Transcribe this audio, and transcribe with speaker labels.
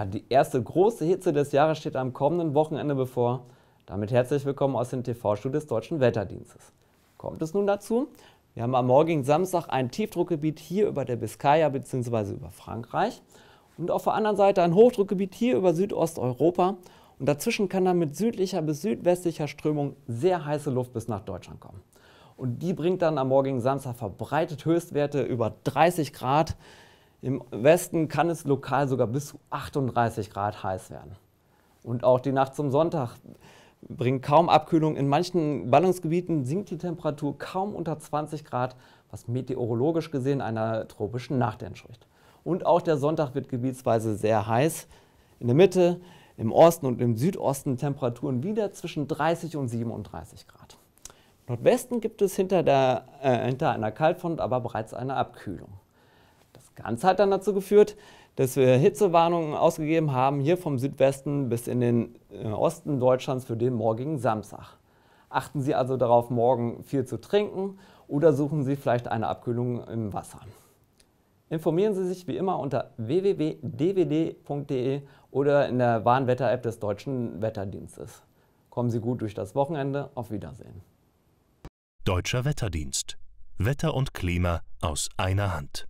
Speaker 1: Ja, die erste große Hitze des Jahres steht am kommenden Wochenende bevor. Damit herzlich willkommen aus dem TV-Studio des Deutschen Wetterdienstes. Kommt es nun dazu? Wir haben am morgigen Samstag ein Tiefdruckgebiet hier über der Biskaya bzw. über Frankreich und auf der anderen Seite ein Hochdruckgebiet hier über Südosteuropa. Und dazwischen kann dann mit südlicher bis südwestlicher Strömung sehr heiße Luft bis nach Deutschland kommen. Und die bringt dann am morgigen Samstag verbreitet Höchstwerte über 30 Grad. Im Westen kann es lokal sogar bis zu 38 Grad heiß werden. Und auch die Nacht zum Sonntag bringt kaum Abkühlung. In manchen Ballungsgebieten sinkt die Temperatur kaum unter 20 Grad, was meteorologisch gesehen einer tropischen Nacht entspricht. Und auch der Sonntag wird gebietsweise sehr heiß. In der Mitte, im Osten und im Südosten Temperaturen wieder zwischen 30 und 37 Grad. Im Nordwesten gibt es hinter, der, äh, hinter einer Kaltfront aber bereits eine Abkühlung. Das Ganze hat dann dazu geführt, dass wir Hitzewarnungen ausgegeben haben, hier vom Südwesten bis in den äh, Osten Deutschlands für den morgigen Samstag. Achten Sie also darauf, morgen viel zu trinken oder suchen Sie vielleicht eine Abkühlung im Wasser. Informieren Sie sich wie immer unter www.dwd.de oder in der Warnwetter-App des Deutschen Wetterdienstes. Kommen Sie gut durch das Wochenende. Auf Wiedersehen. Deutscher Wetterdienst. Wetter und Klima aus einer Hand.